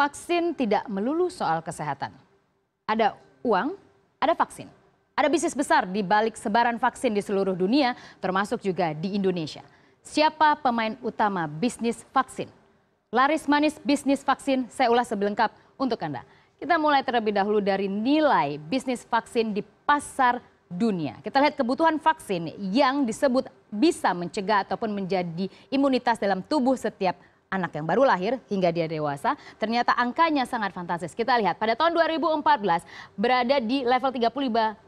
vaksin tidak melulu soal kesehatan. Ada uang, ada vaksin. Ada bisnis besar di balik sebaran vaksin di seluruh dunia, termasuk juga di Indonesia. Siapa pemain utama bisnis vaksin? Laris manis bisnis vaksin, saya ulas sebelengkap untuk Anda. Kita mulai terlebih dahulu dari nilai bisnis vaksin di pasar dunia. Kita lihat kebutuhan vaksin yang disebut bisa mencegah ataupun menjadi imunitas dalam tubuh setiap anak yang baru lahir hingga dia dewasa, ternyata angkanya sangat fantastis. Kita lihat pada tahun 2014 berada di level 33,1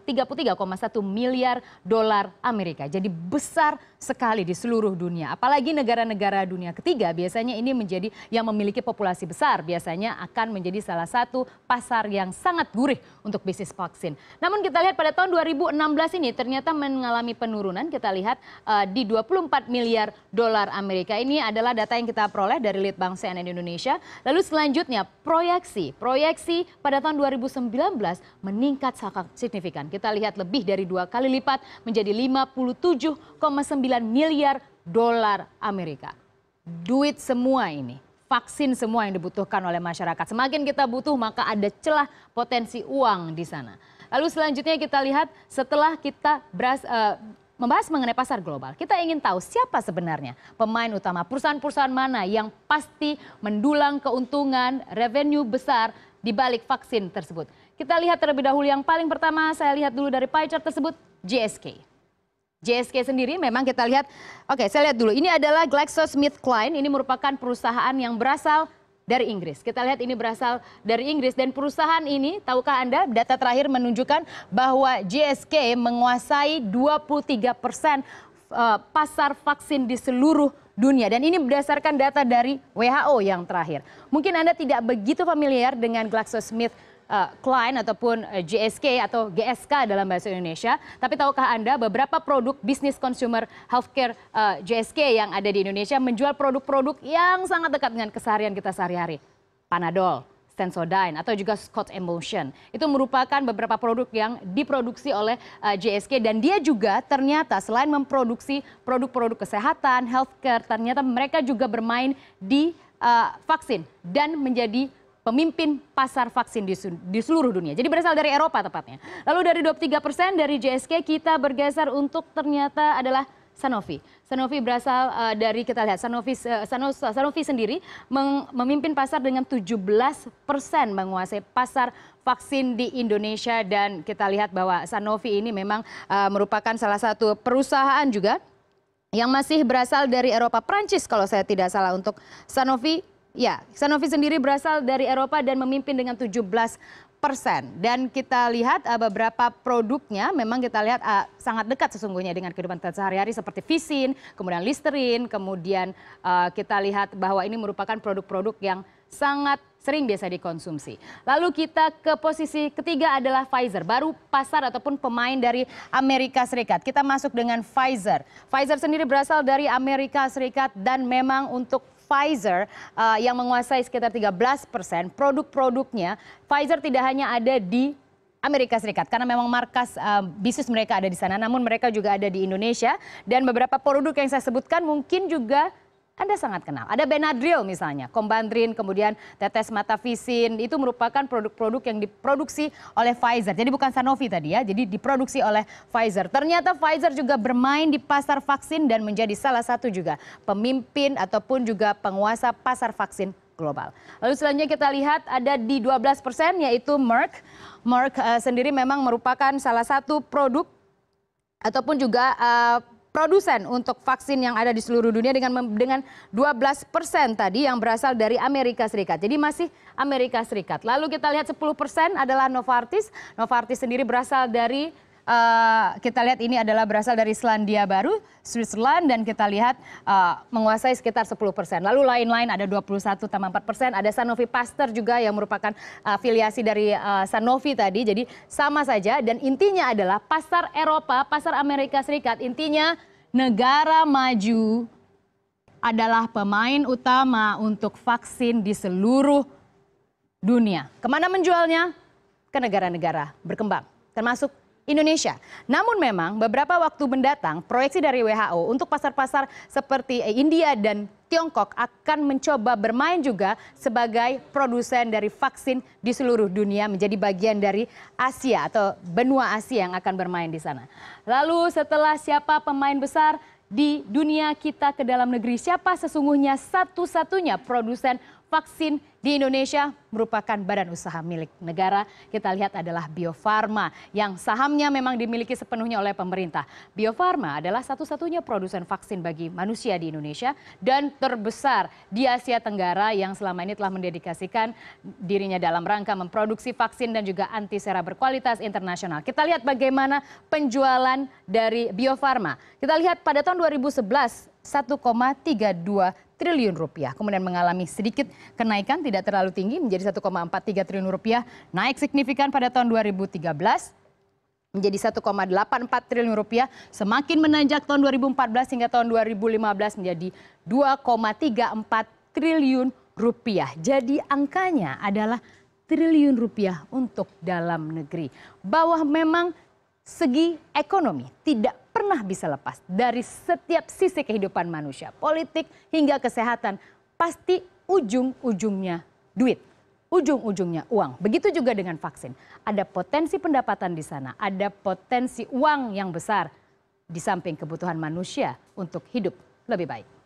miliar dolar Amerika. Jadi besar sekali di seluruh dunia. Apalagi negara-negara dunia ketiga biasanya ini menjadi yang memiliki populasi besar, biasanya akan menjadi salah satu pasar yang sangat gurih untuk bisnis vaksin. Namun kita lihat pada tahun 2016 ini ternyata mengalami penurunan. Kita lihat uh, di 24 miliar dolar Amerika. Ini adalah data yang kita peroleh dari Litbang CNN Indonesia. Lalu selanjutnya proyeksi. Proyeksi pada tahun 2019 meningkat sangat signifikan. Kita lihat lebih dari dua kali lipat menjadi 57,9 9 miliar dolar Amerika. Duit semua ini, vaksin semua yang dibutuhkan oleh masyarakat. Semakin kita butuh maka ada celah potensi uang di sana. Lalu selanjutnya kita lihat setelah kita beras, uh, membahas mengenai pasar global, kita ingin tahu siapa sebenarnya pemain utama, perusahaan-perusahaan mana yang pasti mendulang keuntungan, revenue besar di balik vaksin tersebut. Kita lihat terlebih dahulu yang paling pertama saya lihat dulu dari pie chart tersebut, GSK. JSK sendiri memang kita lihat oke saya lihat dulu ini adalah glaxosmithkline ini merupakan perusahaan yang berasal dari Inggris kita lihat ini berasal dari Inggris dan perusahaan ini tahukah anda data terakhir menunjukkan bahwa GSK menguasai 23 persen eh, pasar vaksin di seluruh dunia dan ini berdasarkan data dari WHO yang terakhir mungkin anda tidak begitu familiar dengan GlaxoSmithKline. Eh, Klein ataupun eh, GSK atau GSK dalam bahasa Indonesia. Tapi tahukah Anda beberapa produk bisnis consumer healthcare uh, eh, GSK yang ada di Indonesia menjual produk-produk yang sangat dekat dengan keseharian kita sehari-hari. Panadol, Sensodyne atau juga Scott Emotion. Itu merupakan beberapa produk yang diproduksi oleh uh, JSK dan dia juga ternyata selain memproduksi produk-produk kesehatan, healthcare, ternyata mereka juga bermain di uh, vaksin dan menjadi pemimpin pasar vaksin di, di seluruh dunia. Jadi berasal dari Eropa tepatnya. Lalu dari 23 persen dari JSK kita bergeser untuk ternyata adalah Sanofi. Sanofi berasal uh, dari kita lihat Sanofi uh, Sanofi sendiri meng, memimpin pasar dengan 17 persen menguasai pasar vaksin di Indonesia dan kita lihat bahwa Sanofi ini memang uh, merupakan salah satu perusahaan juga yang masih berasal dari Eropa Prancis kalau saya tidak salah untuk Sanofi Ya, Sanofi sendiri berasal dari Eropa dan memimpin dengan 17 persen. Dan kita lihat uh, beberapa produknya memang kita lihat uh, sangat dekat sesungguhnya dengan kehidupan kita sehari-hari seperti Visin, kemudian Listerin, kemudian uh, kita lihat bahwa ini merupakan produk-produk yang sangat sering biasa dikonsumsi. Lalu kita ke posisi ketiga adalah Pfizer, baru pasar ataupun pemain dari Amerika Serikat. Kita masuk dengan Pfizer. Pfizer sendiri berasal dari Amerika Serikat dan memang untuk pfizer eh, yang menguasai sekitar tiga belas persen produk produknya pfizer tidak hanya ada di Amerika Serikat karena memang markas uh, bisnis mereka ada di sana namun mereka juga ada di Indonesia dan beberapa produk yang saya sebutkan mungkin juga anda sangat kenal. Ada Benadryl misalnya, Combandrin, kemudian tetes Mata matavisin, itu merupakan produk-produk yang diproduksi oleh Pfizer. Jadi bukan Sanofi tadi ya, jadi diproduksi oleh Pfizer. Ternyata Pfizer juga bermain di pasar vaksin dan menjadi salah satu juga pemimpin ataupun juga penguasa pasar vaksin global. Lalu selanjutnya kita lihat ada di 12 persen yaitu Merck. Merck uh, sendiri memang merupakan salah satu produk ataupun juga uh, produsen untuk vaksin yang ada di seluruh dunia dengan dengan 12 persen tadi yang berasal dari Amerika Serikat. Jadi masih Amerika Serikat. Lalu kita lihat 10 persen adalah Novartis. Novartis sendiri berasal dari Eh, kita lihat ini adalah berasal dari Selandia Baru, Switzerland, dan kita lihat uh, menguasai sekitar 10 persen. Lalu lain-lain ada 21 tambah 4 persen, ada Sanofi Pasteur juga yang merupakan eh, afiliasi dari uh, Sanofi tadi. Jadi sama saja dan intinya adalah pasar Eropa, pasar Amerika Serikat, intinya negara maju adalah pemain utama untuk vaksin di seluruh dunia. Kemana menjualnya? Ke negara-negara berkembang, termasuk Indonesia. Namun memang beberapa waktu mendatang proyeksi dari WHO untuk pasar-pasar seperti eh, India dan Tiongkok akan mencoba bermain juga sebagai produsen dari vaksin di seluruh dunia menjadi bagian dari Asia atau benua Asia yang akan bermain di sana. Lalu setelah siapa pemain besar di dunia kita ke dalam negeri siapa sesungguhnya satu-satunya produsen vaksin di Indonesia merupakan badan usaha milik negara. Kita lihat adalah Bio Farma yang sahamnya memang dimiliki sepenuhnya oleh pemerintah. Bio Farma adalah satu-satunya produsen vaksin bagi manusia di Indonesia dan terbesar di Asia Tenggara yang selama ini telah mendedikasikan dirinya dalam rangka memproduksi vaksin dan juga anti antisera berkualitas internasional. Kita lihat bagaimana penjualan dari Bio Farma. Kita lihat pada tahun 2011 satu tiga dua triliun rupiah kemudian mengalami sedikit kenaikan tidak terlalu tinggi menjadi satu empat tiga triliun rupiah naik signifikan pada tahun dua ribu tiga belas menjadi 1,84 triliun rupiah semakin menanjak tahun 2014 hingga tahun 2015 menjadi 2,34 triliun rupiah jadi angkanya adalah triliun rupiah untuk dalam negeri bahwa memang segi ekonomi tidak pernah bisa lepas dari setiap sisi kehidupan manusia, politik hingga kesehatan, pasti ujung-ujungnya duit, ujung-ujungnya uang. Begitu juga dengan vaksin. Ada potensi pendapatan di sana, ada potensi uang yang besar di samping kebutuhan manusia untuk hidup lebih baik.